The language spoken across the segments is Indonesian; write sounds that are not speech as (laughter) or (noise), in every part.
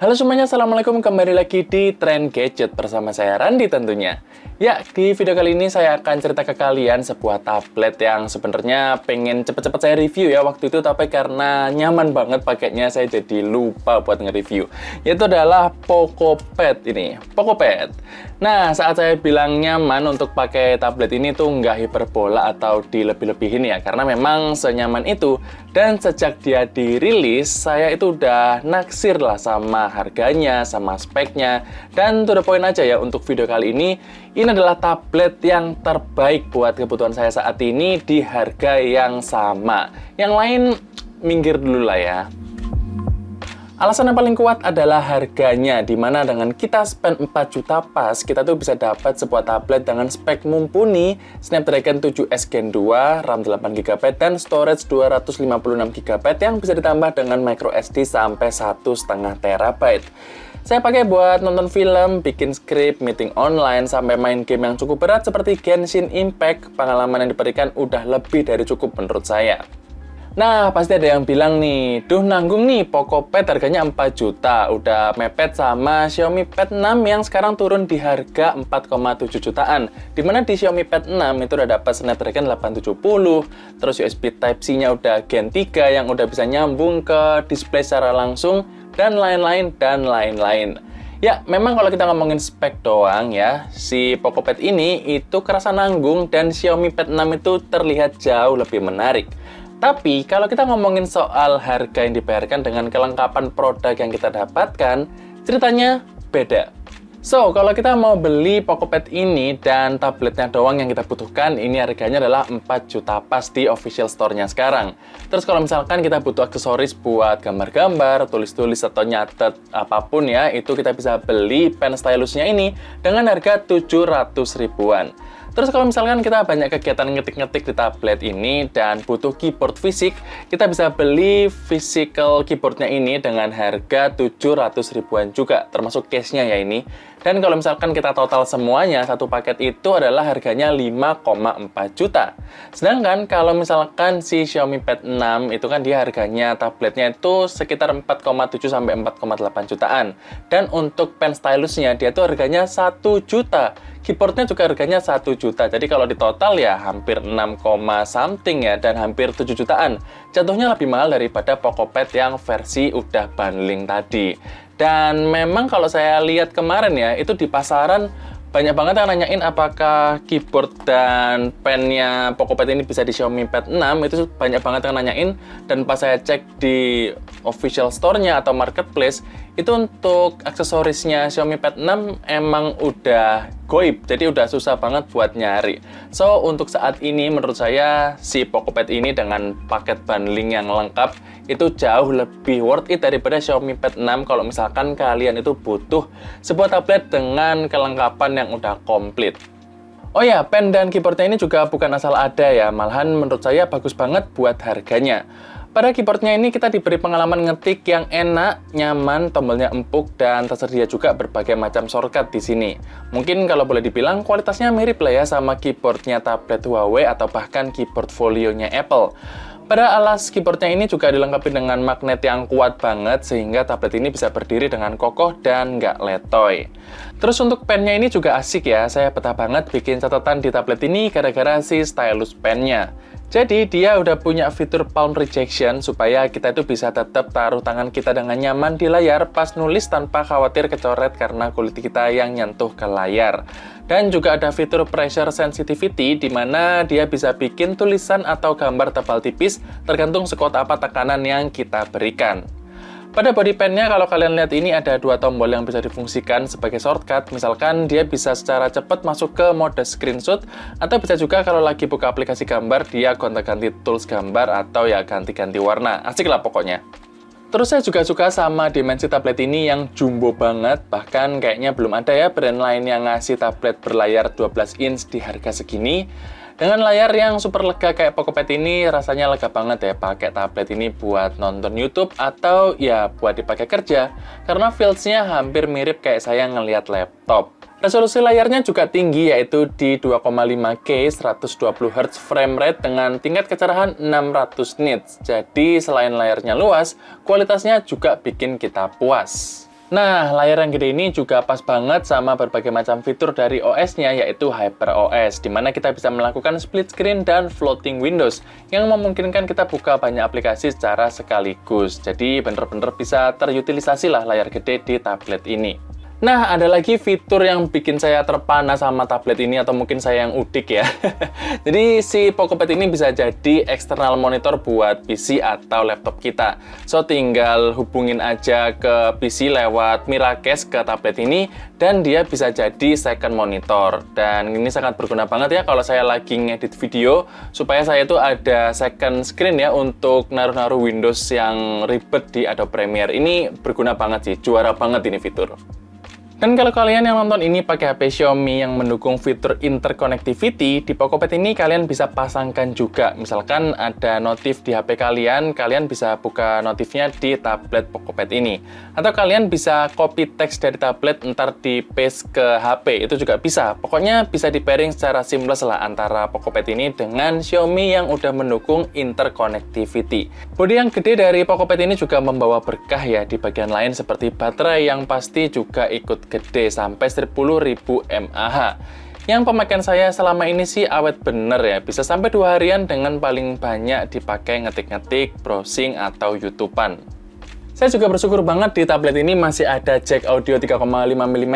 Halo semuanya, Assalamualaikum kembali lagi di Trend Gadget bersama saya Randi tentunya Ya, di video kali ini saya akan cerita ke kalian sebuah tablet yang sebenarnya pengen cepet-cepet saya review ya waktu itu tapi karena nyaman banget pakainya saya jadi lupa buat nge-review yaitu adalah Poco Pad ini Poco Pad. Nah, saat saya bilang nyaman untuk pakai tablet ini tuh nggak hiperbola atau dilebih-lebihin ya, karena memang senyaman itu. Dan sejak dia dirilis, saya itu udah naksir lah sama harganya, sama speknya. Dan to the point aja ya untuk video kali ini, ini adalah tablet yang terbaik buat kebutuhan saya saat ini di harga yang sama. Yang lain minggir dulu lah ya. Alasan yang paling kuat adalah harganya, di mana dengan kita spend 4 juta pas, kita tuh bisa dapat sebuah tablet dengan spek mumpuni Snapdragon 7S Gen 2, RAM 8GB, dan storage 256GB yang bisa ditambah dengan microSD sampai 1,5TB. Saya pakai buat nonton film, bikin skrip, meeting online, sampai main game yang cukup berat seperti Genshin Impact, pengalaman yang diberikan udah lebih dari cukup menurut saya. Nah, pasti ada yang bilang nih, duh nanggung nih, Pad harganya 4 juta, udah mepet sama Xiaomi Pad 6 yang sekarang turun di harga 4,7 jutaan. Dimana di Xiaomi Pad 6 itu udah dapat Snapdragon 870, terus USB Type-C-nya udah Gen 3 yang udah bisa nyambung ke display secara langsung, dan lain-lain, dan lain-lain. Ya, memang kalau kita ngomongin spek doang ya, si Pad ini itu kerasa nanggung dan Xiaomi Pad 6 itu terlihat jauh lebih menarik. Tapi kalau kita ngomongin soal harga yang dibayarkan dengan kelengkapan produk yang kita dapatkan, ceritanya beda. So, kalau kita mau beli Pocopet ini dan tabletnya doang yang kita butuhkan, ini harganya adalah 4 juta pas di official store-nya sekarang. Terus kalau misalkan kita butuh aksesoris buat gambar-gambar, tulis-tulis atau nyatet apapun ya, itu kita bisa beli pen stylusnya ini dengan harga 700 ribuan. Terus kalau misalkan kita banyak kegiatan ngetik-ngetik di tablet ini dan butuh keyboard fisik, kita bisa beli physical keyboardnya ini dengan harga 700 ribuan juga, termasuk case-nya ya ini. Dan kalau misalkan kita total semuanya, satu paket itu adalah harganya 5,4 juta. Sedangkan kalau misalkan si Xiaomi Pad 6 itu kan dia harganya tabletnya itu sekitar 4,7 sampai 4,8 jutaan. Dan untuk pen stylusnya dia itu harganya 1 juta. Keyboardnya juga harganya 1 juta. Jadi kalau di total ya hampir 6, something ya dan hampir 7 jutaan. Jatuhnya lebih mahal daripada Poco Pad yang versi udah bundling tadi. Dan memang kalau saya lihat kemarin ya, itu di pasaran banyak banget yang nanyain apakah keyboard dan pennya Pocopad ini bisa di Xiaomi Pad 6 itu banyak banget yang nanyain dan pas saya cek di official store-nya atau marketplace itu untuk aksesorisnya Xiaomi Pad 6 emang udah goib, jadi udah susah banget buat nyari. So, untuk saat ini menurut saya si Poco Pad ini dengan paket bundling yang lengkap itu jauh lebih worth it daripada Xiaomi Pad 6 kalau misalkan kalian itu butuh sebuah tablet dengan kelengkapan yang udah komplit. Oh ya, pen dan keyboardnya ini juga bukan asal ada ya, malahan menurut saya bagus banget buat harganya. Pada keyboardnya ini kita diberi pengalaman ngetik yang enak, nyaman, tombolnya empuk, dan tersedia juga berbagai macam shortcut di sini. Mungkin kalau boleh dibilang kualitasnya mirip lah ya sama keyboardnya tablet Huawei atau bahkan keyboard folionya Apple. Pada alas keyboardnya ini juga dilengkapi dengan magnet yang kuat banget sehingga tablet ini bisa berdiri dengan kokoh dan nggak letoy. Terus untuk pennya ini juga asik ya, saya betah banget bikin catatan di tablet ini gara-gara si stylus pennya. Jadi dia udah punya fitur palm rejection supaya kita itu bisa tetap taruh tangan kita dengan nyaman di layar pas nulis tanpa khawatir kecoret karena kulit kita yang nyentuh ke layar. Dan juga ada fitur pressure sensitivity di mana dia bisa bikin tulisan atau gambar tebal tipis tergantung sekuat apa tekanan yang kita berikan. Pada body pennya kalau kalian lihat ini ada dua tombol yang bisa difungsikan sebagai shortcut. Misalkan dia bisa secara cepat masuk ke mode screenshot atau bisa juga kalau lagi buka aplikasi gambar dia gonta-ganti tools gambar atau ya ganti-ganti warna. Asik lah pokoknya. Terus saya juga suka sama dimensi tablet ini yang jumbo banget, bahkan kayaknya belum ada ya brand lain yang ngasih tablet berlayar 12 inch di harga segini. Dengan layar yang super lega kayak Pocopet ini, rasanya lega banget ya pakai tablet ini buat nonton YouTube atau ya buat dipakai kerja, karena fields-nya hampir mirip kayak saya ngelihat laptop. Resolusi layarnya juga tinggi yaitu di 2,5K 120Hz frame rate dengan tingkat kecerahan 600 nits. Jadi selain layarnya luas, kualitasnya juga bikin kita puas. Nah, layar yang gede ini juga pas banget sama berbagai macam fitur dari OS-nya yaitu HyperOS, di mana kita bisa melakukan split screen dan floating windows yang memungkinkan kita buka banyak aplikasi secara sekaligus. Jadi bener-bener bisa terutilisasi lah layar gede di tablet ini. Nah, ada lagi fitur yang bikin saya terpana sama tablet ini atau mungkin saya yang udik ya. (laughs) jadi si Pocopet ini bisa jadi eksternal monitor buat PC atau laptop kita. So, tinggal hubungin aja ke PC lewat Miracast ke tablet ini dan dia bisa jadi second monitor. Dan ini sangat berguna banget ya kalau saya lagi ngedit video supaya saya itu ada second screen ya untuk naruh-naruh Windows yang ribet di Adobe Premiere. Ini berguna banget sih, juara banget ini fitur. Dan kalau kalian yang nonton ini pakai HP Xiaomi yang mendukung fitur interconnectivity, di Pokopet ini kalian bisa pasangkan juga. Misalkan ada notif di HP kalian, kalian bisa buka notifnya di tablet Pokopet ini. Atau kalian bisa copy teks dari tablet ntar di paste ke HP, itu juga bisa. Pokoknya bisa di pairing secara seamless lah antara Pokopet ini dengan Xiaomi yang udah mendukung interconnectivity. Bodi yang gede dari Pokopet ini juga membawa berkah ya di bagian lain seperti baterai yang pasti juga ikut gede sampai 10.000 mAh yang pemakaian saya selama ini sih awet bener ya, bisa sampai dua harian dengan paling banyak dipakai ngetik-ngetik, browsing, atau youtubean. Saya juga bersyukur banget di tablet ini masih ada jack audio 3,5 mm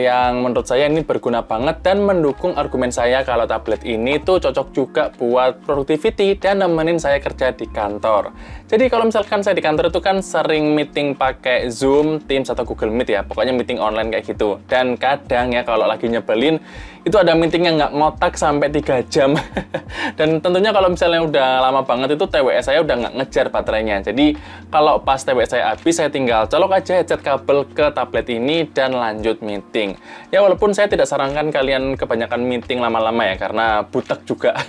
yang menurut saya ini berguna banget dan mendukung argumen saya kalau tablet ini tuh cocok juga buat productivity dan nemenin saya kerja di kantor. Jadi kalau misalkan saya di kantor itu kan sering meeting pakai Zoom, Teams atau Google Meet ya, pokoknya meeting online kayak gitu. Dan kadang ya kalau lagi nyebelin itu ada meeting yang nggak ngotak sampai 3 jam (laughs) dan tentunya kalau misalnya udah lama banget itu TWS saya udah nggak ngejar baterainya jadi kalau pas TWS saya habis saya tinggal colok aja headset kabel ke tablet ini dan lanjut meeting ya walaupun saya tidak sarankan kalian kebanyakan meeting lama-lama ya karena butek juga (laughs)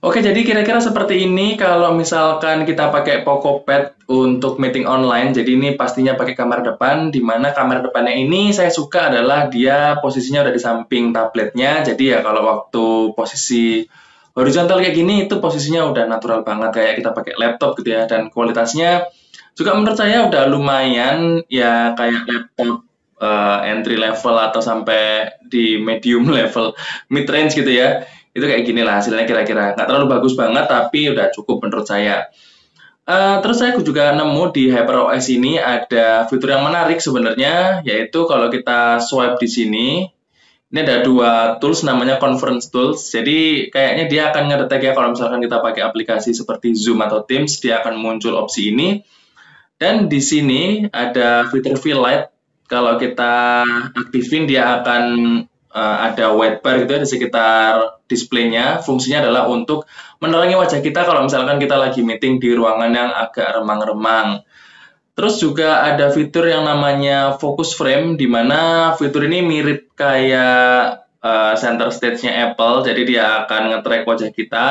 Oke, jadi kira-kira seperti ini kalau misalkan kita pakai PocoPad untuk meeting online. Jadi ini pastinya pakai kamar depan, di mana kamar depannya ini saya suka adalah dia posisinya udah di samping tabletnya. Jadi ya kalau waktu posisi horizontal kayak gini itu posisinya udah natural banget kayak kita pakai laptop gitu ya dan kualitasnya juga menurut saya udah lumayan ya kayak laptop uh, entry level atau sampai di medium (laughs) level mid range gitu ya itu kayak gini lah hasilnya kira-kira nggak terlalu bagus banget tapi udah cukup menurut saya Uh, terus saya juga nemu di HyperOS ini ada fitur yang menarik sebenarnya, yaitu kalau kita swipe di sini, ini ada dua tools namanya Conference Tools. Jadi kayaknya dia akan ngedetek ya kalau misalkan kita pakai aplikasi seperti Zoom atau Teams, dia akan muncul opsi ini. Dan di sini ada fitur Fill Light. Kalau kita aktifin, dia akan uh, ada white bar gitu ya, di sekitar displaynya. Fungsinya adalah untuk menerangi wajah kita kalau misalkan kita lagi meeting di ruangan yang agak remang-remang. Terus juga ada fitur yang namanya focus frame, di mana fitur ini mirip kayak uh, center stage-nya Apple, jadi dia akan nge-track wajah kita.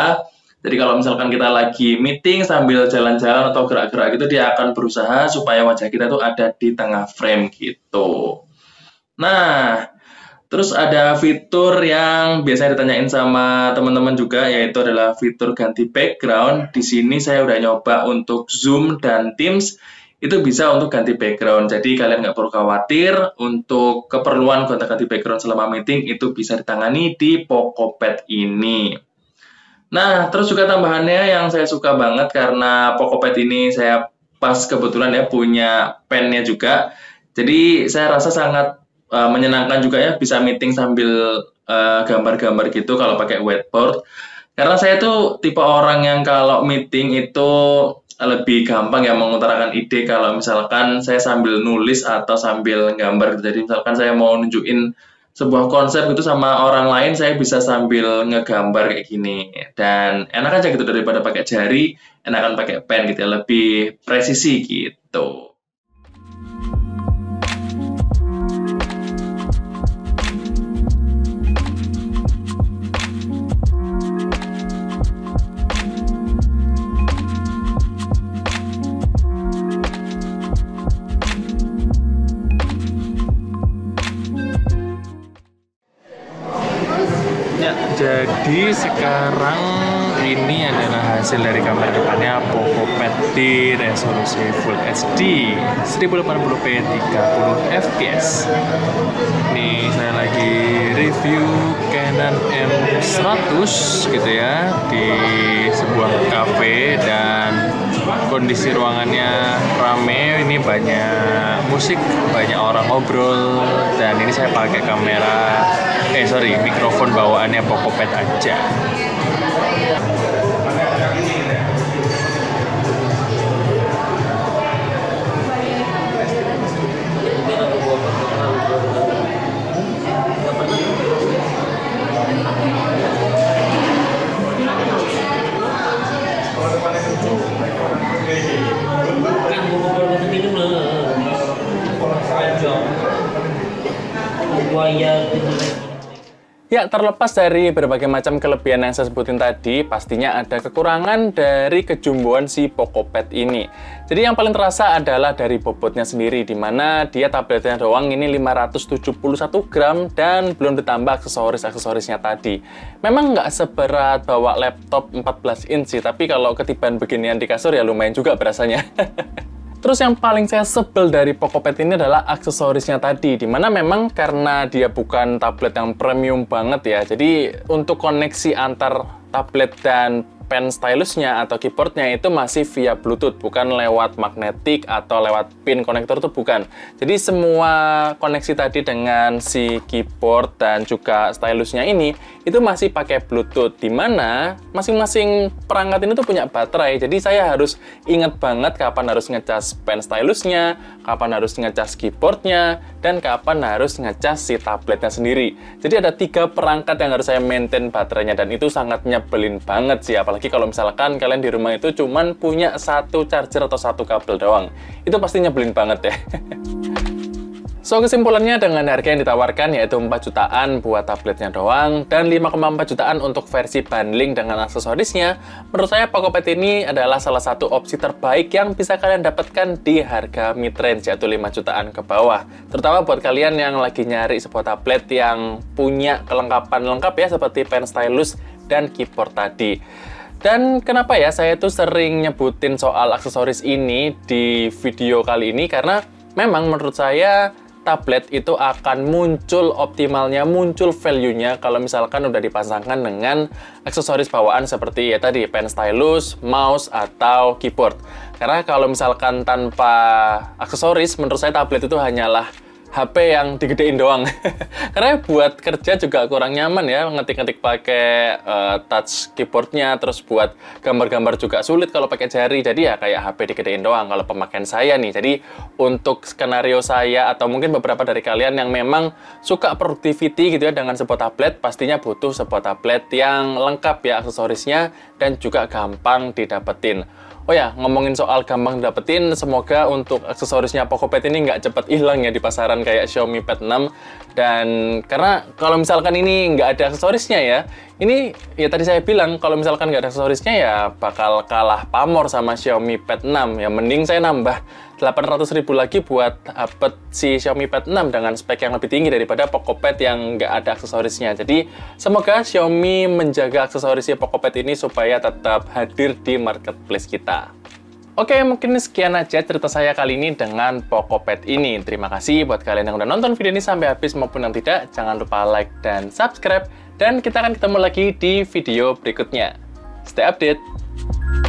Jadi kalau misalkan kita lagi meeting sambil jalan-jalan atau gerak-gerak gitu, dia akan berusaha supaya wajah kita tuh ada di tengah frame gitu. Nah, Terus ada fitur yang biasanya ditanyain sama teman-teman juga yaitu adalah fitur ganti background. Di sini saya udah nyoba untuk Zoom dan Teams itu bisa untuk ganti background. Jadi kalian nggak perlu khawatir untuk keperluan gonta-ganti background selama meeting itu bisa ditangani di Pocopad ini. Nah, terus juga tambahannya yang saya suka banget karena Pocopad ini saya pas kebetulan ya punya pennya juga. Jadi saya rasa sangat Eh, menyenangkan juga ya bisa meeting sambil eh, gambar-gambar uh, gitu kalau pakai whiteboard. Karena saya tuh tipe orang yang kalau meeting itu lebih gampang ya mengutarakan ide kalau misalkan saya sambil nulis atau sambil gambar. Gitu. Jadi misalkan saya mau nunjukin sebuah konsep itu sama orang lain saya bisa sambil ngegambar kayak gini dan enak aja gitu daripada pakai jari enakan pakai pen gitu ya lebih presisi gitu resolusi Full HD 1080p 30 fps ini saya lagi review Canon M100 gitu ya di sebuah cafe dan kondisi ruangannya rame ini banyak musik banyak orang ngobrol dan ini saya pakai kamera eh sorry mikrofon bawaannya Pocophone aja terlepas dari berbagai macam kelebihan yang saya sebutin tadi, pastinya ada kekurangan dari kejumboan si PocoPad ini. Jadi yang paling terasa adalah dari bobotnya sendiri, di mana dia tabletnya doang ini 571 gram dan belum ditambah aksesoris-aksesorisnya tadi. Memang nggak seberat bawa laptop 14 inci, tapi kalau ketiban beginian di kasur ya lumayan juga berasanya. (laughs) Terus yang paling saya sebel dari Pocopet ini adalah aksesorisnya tadi, dimana memang karena dia bukan tablet yang premium banget ya, jadi untuk koneksi antar tablet dan pen stylusnya atau keyboardnya itu masih via bluetooth bukan lewat magnetik atau lewat pin konektor tuh bukan jadi semua koneksi tadi dengan si keyboard dan juga stylusnya ini itu masih pakai bluetooth dimana masing-masing perangkat ini tuh punya baterai jadi saya harus ingat banget kapan harus ngecas pen stylusnya kapan harus ngecas keyboardnya dan kapan harus ngecas si tabletnya sendiri jadi ada tiga perangkat yang harus saya maintain baterainya dan itu sangat nyebelin banget sih apalagi apalagi kalau misalkan kalian di rumah itu cuman punya satu charger atau satu kabel doang itu pasti nyebelin banget ya (laughs) So, kesimpulannya dengan harga yang ditawarkan yaitu 4 jutaan buat tabletnya doang dan 5,4 jutaan untuk versi bundling dengan aksesorisnya, menurut saya P3 ini adalah salah satu opsi terbaik yang bisa kalian dapatkan di harga mid-range yaitu 5 jutaan ke bawah. Terutama buat kalian yang lagi nyari sebuah tablet yang punya kelengkapan lengkap ya seperti pen stylus dan keyboard tadi. Dan kenapa ya saya tuh sering nyebutin soal aksesoris ini di video kali ini karena memang menurut saya tablet itu akan muncul optimalnya, muncul value-nya kalau misalkan udah dipasangkan dengan aksesoris bawaan seperti ya tadi pen stylus, mouse, atau keyboard. Karena kalau misalkan tanpa aksesoris, menurut saya tablet itu hanyalah HP yang digedein doang. (laughs) Karena buat kerja juga kurang nyaman ya, ngetik-ngetik pakai uh, touch keyboardnya, terus buat gambar-gambar juga sulit kalau pakai jari. Jadi ya kayak HP digedein doang kalau pemakaian saya nih. Jadi untuk skenario saya atau mungkin beberapa dari kalian yang memang suka productivity gitu ya dengan sebuah tablet, pastinya butuh sebuah tablet yang lengkap ya aksesorisnya dan juga gampang didapetin. Oh ya, ngomongin soal gampang dapetin, semoga untuk aksesorisnya Pocopet ini nggak cepat hilang ya di pasaran kayak Xiaomi Pad 6. Dan karena kalau misalkan ini nggak ada aksesorisnya ya, ini ya tadi saya bilang kalau misalkan nggak ada aksesorisnya ya bakal kalah pamor sama Xiaomi Pad 6. Ya mending saya nambah 800 ribu lagi buat dapet si Xiaomi Pad 6 dengan spek yang lebih tinggi daripada Poco Pad yang nggak ada aksesorisnya. Jadi semoga Xiaomi menjaga aksesorisnya Pad ini supaya tetap hadir di marketplace kita. Oke, mungkin sekian aja cerita saya kali ini dengan Pocopet ini. Terima kasih buat kalian yang udah nonton video ini sampai habis maupun yang tidak. Jangan lupa like dan subscribe. Dan kita akan ketemu lagi di video berikutnya. Stay update!